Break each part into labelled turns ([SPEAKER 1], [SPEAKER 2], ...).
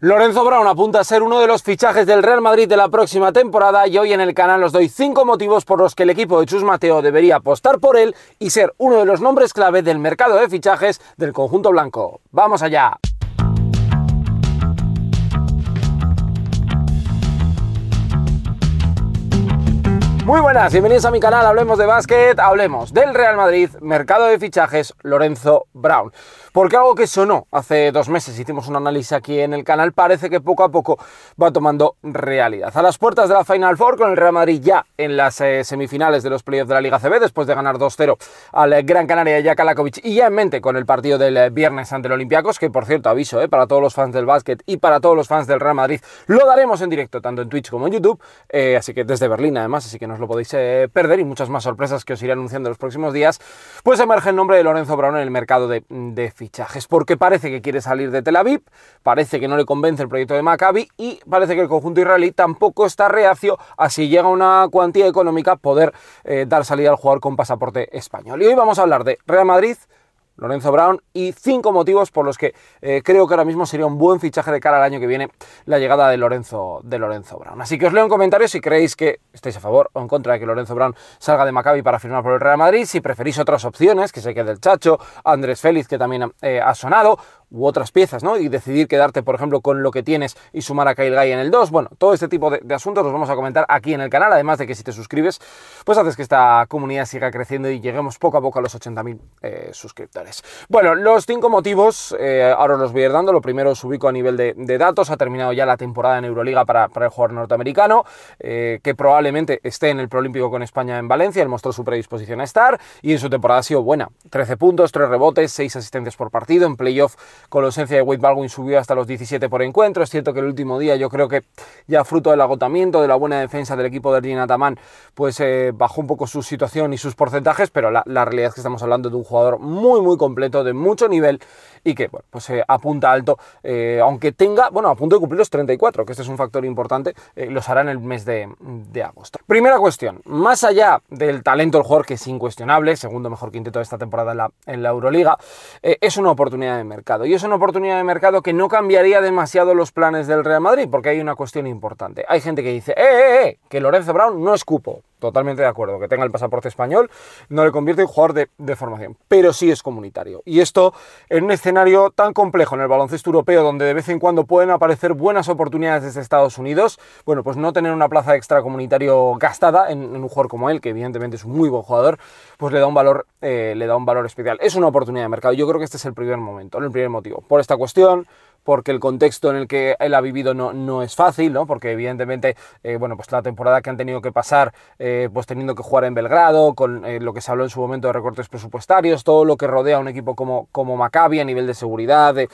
[SPEAKER 1] Lorenzo Brown apunta a ser uno de los fichajes del Real Madrid de la próxima temporada y hoy en el canal os doy 5 motivos por los que el equipo de Chus Mateo debería apostar por él y ser uno de los nombres clave del mercado de fichajes del conjunto blanco. ¡Vamos allá! Muy buenas, bienvenidos a mi canal Hablemos de Básquet, hablemos del Real Madrid, mercado de fichajes, Lorenzo Brown. Porque algo que sonó hace dos meses, hicimos un análisis aquí en el canal, parece que poco a poco va tomando realidad. A las puertas de la Final Four, con el Real Madrid ya en las eh, semifinales de los playoffs de la Liga CB, después de ganar 2-0 al eh, Gran Canaria de a y ya en mente con el partido del eh, viernes ante el Olympiacos, que por cierto, aviso, para todos los fans del básquet y para todos los fans del Real Madrid, lo daremos en directo, tanto en Twitch como en YouTube, así que desde Berlín además, así que nos lo podéis eh, perder y muchas más sorpresas que os iré anunciando en los próximos días, pues emerge el nombre de Lorenzo Brown en el mercado de, fichajes, porque parece que quiere salir de Tel Aviv, parece que no le convence el proyecto de Maccabi y parece que el conjunto israelí tampoco está reacio a si llega una cuantía económica poder eh, dar salida al jugador con pasaporte español. Y hoy vamos a hablar de Real Madrid, Lorenzo Brown y cinco motivos por los que eh, creo que ahora mismo sería un buen fichaje de cara al año que viene la llegada de Lorenzo, de Lorenzo Brown. Así que os leo en comentarios si creéis que estáis a favor o en contra de que Lorenzo Brown salga de Maccabi para firmar por el Real Madrid, si preferís otras opciones, que se quede el Chacho, Andrés Félix que también eh, ha sonado, u otras piezas, ¿no? Y decidir quedarte, por ejemplo, con lo que tienes y sumar a Kyle Guy en el 2. Bueno, todo este tipo de, asuntos los vamos a comentar aquí en el canal, además de que si te suscribes, pues haces que esta comunidad siga creciendo y lleguemos poco a poco a los 80.000 eh, suscriptores. Bueno, los cinco motivos, eh, ahora los voy a ir dando. Lo primero os ubico a nivel de, datos, ha terminado ya la temporada en Euroliga para, el jugador norteamericano, eh, que probablemente esté en el proolímpico con España en Valencia, él mostró su predisposición a estar y en su temporada ha sido buena. 13 puntos, 3 rebotes, 6 asistencias por partido, en playoff con la ausencia de Wade Baldwin subió hasta los 17 por encuentro. Es cierto que el último día yo creo que ya fruto del agotamiento, de la buena defensa del equipo de Ergin Ataman, pues eh, bajó un poco su situación y sus porcentajes, pero la, realidad es que estamos hablando de un jugador muy muy completo, de mucho nivel y que pues eh, apunta alto, eh, aunque tenga, bueno, a punto de cumplir los 34, que este es un factor importante, los hará en el mes de, agosto. Primera cuestión, más allá del talento del jugador que es incuestionable, segundo mejor quinteto de esta temporada la, en la Euroliga, es una oportunidad de mercado. Y es una oportunidad de mercado que no cambiaría demasiado los planes del Real Madrid, porque hay una cuestión importante. Hay gente que dice, ¡eh, eh, eh! Que Lorenzo Brown no es cupo. Totalmente de acuerdo, que tenga el pasaporte español no le convierte en jugador de, formación, pero sí es comunitario. Y esto en un escenario tan complejo en el baloncesto europeo, donde de vez en cuando pueden aparecer buenas oportunidades desde Estados Unidos, bueno, pues no tener una plaza extracomunitario gastada en, un jugador como él, que evidentemente es un muy buen jugador, pues le da un valor, eh, le da un valor especial. Es una oportunidad de mercado. Yo creo que este es el primer momento, el primer motivo. Por esta cuestión, porque el contexto en el que él ha vivido no, no es fácil, ¿no? Porque evidentemente, eh, bueno, pues la temporada que han tenido que pasar, eh, pues teniendo que jugar en Belgrado, con eh, lo que se habló en su momento de recortes presupuestarios, todo lo que rodea a un equipo como, como Maccabi a nivel de seguridad, de,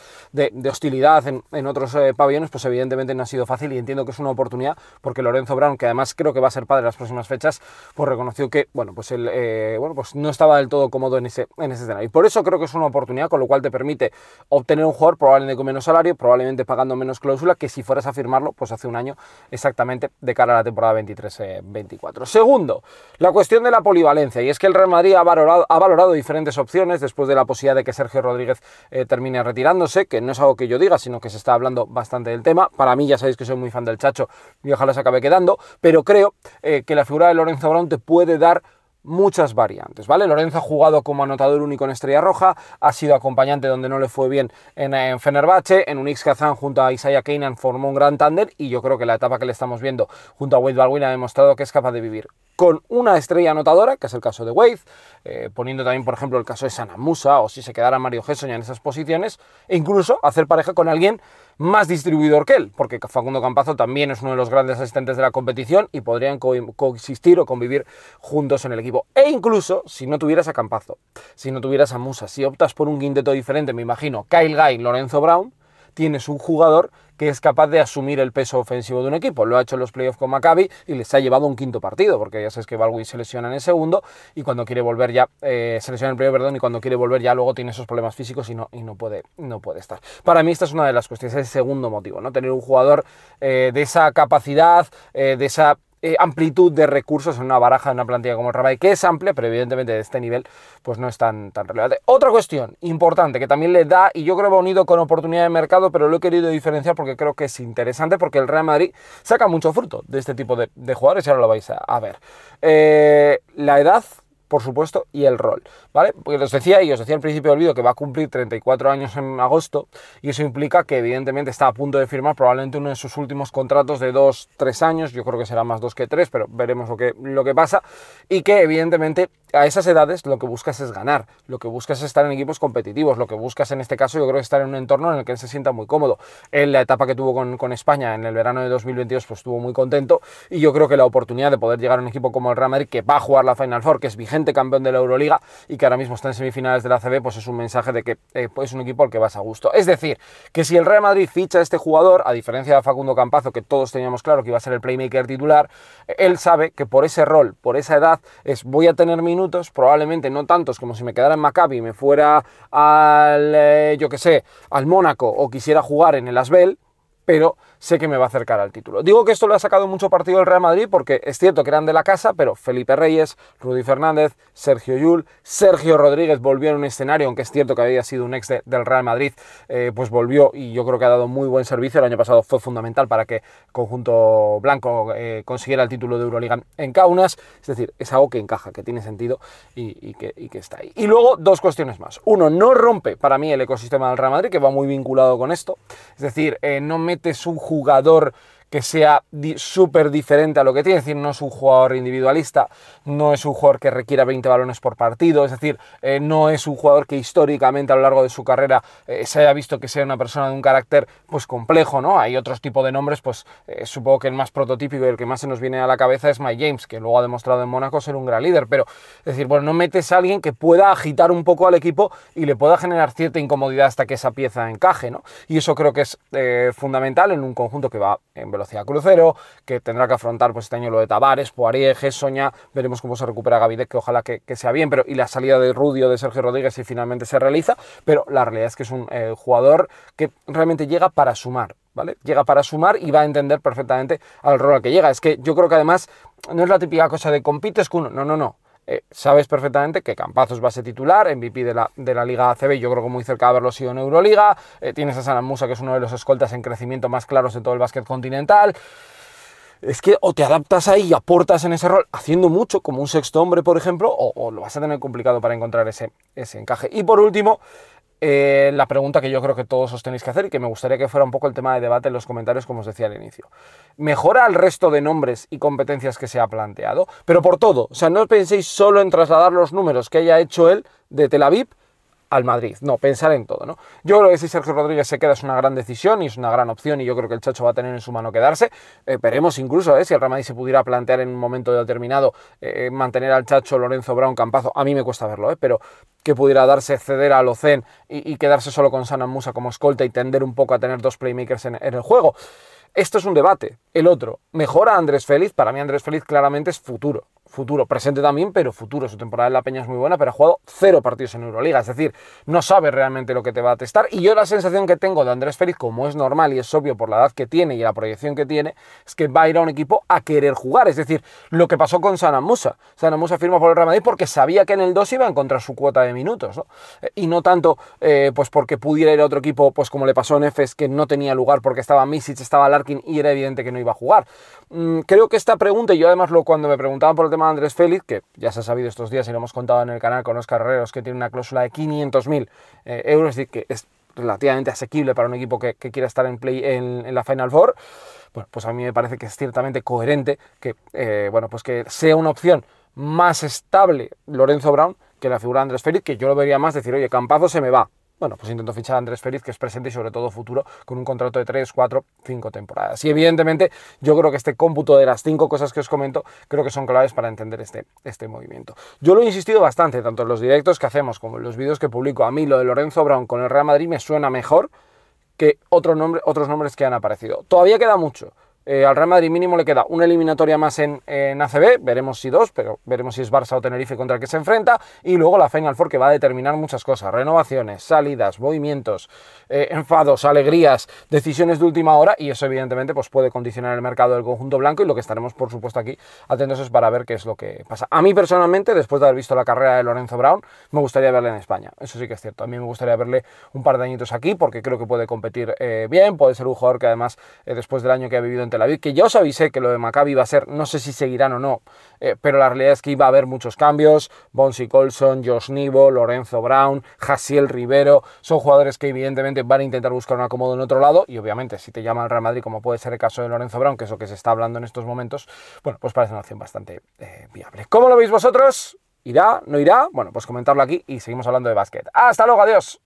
[SPEAKER 1] hostilidad en, otros pabellones, pues evidentemente no ha sido fácil y entiendo que es una oportunidad porque Lorenzo Brown, que además creo que va a ser padre las próximas fechas, pues reconoció que, bueno, pues él, bueno, pues no estaba del todo cómodo en ese, en ese escenario. Y por eso creo que es una oportunidad, con lo cual te permite obtener un jugador probablemente con menos salario, probablemente pagando menos cláusula que si fueras a firmarlo pues hace un año exactamente de cara a la temporada 23-24. Eh, Segundo, la cuestión de la polivalencia, y es que el Real Madrid ha valorado, diferentes opciones después de la posibilidad de que Sergio Rodríguez eh, termine retirándose, que no es algo que yo diga, sino que se está hablando bastante del tema. Para mí ya sabéis que soy muy fan del Chacho y ojalá se acabe quedando, pero creo eh, que la figura de Lorenzo Brown te puede dar muchas variantes, ¿vale? Lorenzo ha jugado como anotador único en Estrella Roja, ha sido acompañante donde no le fue bien en, en Fenerbahce, en Unix Kazan junto a Isaiah Kanan formó un gran tándem y yo creo que la etapa que le estamos viendo junto a Wade Baldwin ha demostrado que es capaz de vivir con una estrella anotadora, que es el caso de Wade, eh, poniendo también, por ejemplo, el caso de Sanamusa o si se quedara Mario Gessoña en esas posiciones, e incluso hacer pareja con alguien más distribuidor que él, porque Facundo Campazo también es uno de los grandes asistentes de la competición y podrían coexistir o convivir juntos en el equipo. E incluso si no tuvieras a Campazo, si no tuvieras a Musa, si optas por un quinteto diferente, me imagino, Kyle Guy, Lorenzo Brown, tienes un jugador que es capaz de asumir el peso ofensivo de un equipo. Lo ha hecho en los playoffs con Maccabi y les ha llevado un quinto partido, porque ya sabes que Baldwin se lesiona en el segundo y cuando quiere volver ya, eh, se lesiona en el primero, perdón, y cuando quiere volver ya luego tiene esos problemas físicos y no, y no, puede, no puede estar. Para mí esta es una de las cuestiones, es el segundo motivo, ¿no? Tener un jugador eh, de esa capacidad, eh, de esa eh, amplitud de recursos en una baraja de una plantilla como el Madrid que es amplia, pero evidentemente de este nivel pues no es tan, tan relevante. Otra cuestión importante que también le da, y yo creo que va unido con oportunidad de mercado, pero lo he querido diferenciar porque creo que es interesante, porque el Real Madrid saca mucho fruto de este tipo de, jugadores, y ahora lo vais a, ver. Eh, la edad por supuesto, y el rol, ¿vale? Porque os decía y os decía al principio del vídeo que va a cumplir 34 años en agosto y eso implica que evidentemente está a punto de firmar probablemente uno de sus últimos contratos de 2, 3 años, yo creo que será más dos que tres, pero veremos lo que, lo que pasa y que evidentemente a esas edades lo que buscas es ganar, lo que buscas es estar en equipos competitivos, lo que buscas en este caso yo creo que estar en un entorno en el que él se sienta muy cómodo. En la etapa que tuvo con, con España en el verano de 2022 pues estuvo muy contento y yo creo que la oportunidad de poder llegar a un equipo como el Real Madrid que va a jugar la Final Four, que es vigente, campeón de la Euroliga y que ahora mismo está en semifinales de la CB, pues es un mensaje de que eh, pues es un equipo al que vas a gusto. Es decir, que si el Real Madrid ficha a este jugador, a diferencia de Facundo Campazo, que todos teníamos claro que iba a ser el playmaker titular, él sabe que por ese rol, por esa edad, es voy a tener minutos, probablemente no tantos como si me quedara en Maccabi y me fuera al, eh, yo que sé, al Mónaco o quisiera jugar en el Asbel, pero sé que me va a acercar al título. Digo que esto lo ha sacado mucho partido el Real Madrid porque es cierto que eran de la casa, pero Felipe Reyes, Rudy Fernández, Sergio Yul, Sergio Rodríguez volvió en un escenario, aunque es cierto que había sido un ex del Real Madrid, eh, pues volvió y yo creo que ha dado muy buen servicio. El año pasado fue fundamental para que conjunto blanco eh, consiguiera el título de Euroliga en Kaunas. Es decir, es algo que encaja, que tiene sentido y, que, está ahí. Y luego dos cuestiones más. Uno, no rompe para mí el ecosistema del Real Madrid, que va muy vinculado con esto. Es decir, eh, no me es un jugador que sea súper diferente a lo que tiene, es decir, no es un jugador individualista, no es un jugador que requiera 20 balones por partido, es decir, eh, no es un jugador que históricamente a lo largo de su carrera eh, se haya visto que sea una persona de un carácter pues complejo, ¿no? Hay otros tipos de nombres, pues eh, supongo que el más prototípico y el que más se nos viene a la cabeza es Mike James, que luego ha demostrado en Mónaco ser un gran líder, pero es decir, bueno, no metes a alguien que pueda agitar un poco al equipo y le pueda generar cierta incomodidad hasta que esa pieza encaje, ¿no? Y eso creo que es fundamental en un conjunto que va en velocidad crucero, que tendrá que afrontar pues, este año lo de Tavares, Poirier, soña veremos cómo se recupera Gavidec, que ojalá que, sea bien, pero y la salida de Rudio, de Sergio Rodríguez, si finalmente se realiza, pero la realidad es que es un eh, jugador que realmente llega para sumar, ¿Vale? Llega para sumar y va a entender perfectamente al rol al que llega. Es que yo creo que además no es la típica cosa de compites con uno, no, no, no. Eh, sabes perfectamente que Campazos va a ser titular, MVP de la, de la Liga ACB, yo creo que muy cerca de haberlo sido en Euroliga, eh, tienes a Sanamusa, que es uno de los escoltas en crecimiento más claros de todo el básquet continental. Es que o te adaptas ahí y aportas en ese rol, haciendo mucho, como un sexto hombre, por ejemplo, o, lo vas a tener complicado para encontrar ese, ese encaje. Y por último, eh, la pregunta que yo creo que todos os tenéis que hacer y que me gustaría que fuera un poco el tema de debate en los comentarios, como os decía al inicio. Mejora el resto de nombres y competencias que se ha planteado, pero por todo. O sea, no penséis solo en trasladar los números que haya hecho él de Tel Aviv al Madrid. No, pensar en todo, ¿no? Yo creo que si Sergio Rodríguez se queda es una gran decisión y es una gran opción y yo creo que el Chacho va a tener en su mano quedarse. Esperemos eh, veremos incluso eh, si el Real se pudiera plantear en un momento determinado eh, mantener al Chacho, Lorenzo, Brown, Campazo. A mí me cuesta verlo, eh, pero que pudiera darse ceder a Locen y, quedarse solo con San Musa como escolta y tender un poco a tener dos playmakers en, el juego. Esto es un debate. El otro, ¿mejora Andrés Félix? Para mí Andrés Félix claramente es futuro futuro, presente también, pero futuro. Su temporada en La Peña es muy buena, pero ha jugado cero partidos en Euroliga. Es decir, no sabe realmente lo que te va a testar. Y yo la sensación que tengo de Andrés Félix, como es normal y es obvio por la edad que tiene y la proyección que tiene, es que va a ir a un equipo a querer jugar. Es decir, lo que pasó con Sanamusa. Sanamusa firma por el Real Madrid porque sabía que en el 2 iba a encontrar su cuota de minutos. Eh, y no tanto eh, pues porque pudiera ir a otro equipo, pues como le pasó en Efes, que no tenía lugar porque estaba Misic, estaba Larkin y era evidente que no iba a jugar. Mm, creo que esta pregunta, y yo además lo, cuando me preguntaban por el tema Andrés Félix, que ya se ha sabido estos días y lo hemos contado en el canal con los carreros, que tiene una cláusula de 500.000 eh, euros, es decir, que es relativamente asequible para un equipo que, quiera estar en, play, en, la Final Four, bueno, pues a mí me parece que es ciertamente coherente que, eh, bueno, pues que sea una opción más estable Lorenzo Brown que la figura de Andrés Félix, que yo lo vería más decir, oye, Campazo se me va, bueno, pues intento fichar a Andrés Félix, que es presente y sobre todo futuro, con un contrato de 3, 4, 5 temporadas. Y evidentemente yo creo que este cómputo de las 5 cosas que os comento creo que son claves para entender este, este movimiento. Yo lo he insistido bastante, tanto en los directos que hacemos como en los vídeos que publico. A mí lo de Lorenzo Brown con el Real Madrid me suena mejor que otro nombre, otros nombres que han aparecido. Todavía queda mucho. Eh, al Real Madrid mínimo le queda una eliminatoria más en, en, ACB, veremos si dos, pero veremos si es Barça o Tenerife contra el que se enfrenta. Y luego la Final Four que va a determinar muchas cosas: renovaciones, salidas, movimientos, eh, enfados, alegrías, decisiones de última hora. Y eso, evidentemente, pues puede condicionar el mercado del conjunto blanco. Y lo que estaremos, por supuesto, aquí atentos es para ver qué es lo que pasa. A mí, personalmente, después de haber visto la carrera de Lorenzo Brown, me gustaría verle en España. Eso sí que es cierto. A mí me gustaría verle un par de añitos aquí porque creo que puede competir eh, bien, puede ser un jugador que además, después del año que ha vivido en que ya os avisé que lo de Maccabi iba a ser, no sé si seguirán o no, eh, pero la realidad es que iba a haber muchos cambios, Bonsi Colson, Josh Nivo, Lorenzo Brown, Jaciel Rivero, son jugadores que evidentemente van a intentar buscar un acomodo en otro lado, y obviamente si te llaman el Real Madrid, como puede ser el caso de Lorenzo Brown, que es lo que se está hablando en estos momentos, bueno, pues parece una opción bastante eh, viable. ¿Cómo lo veis vosotros? ¿Irá? ¿No irá? Bueno, pues comentarlo aquí y seguimos hablando de básquet. ¡Hasta luego! ¡Adiós!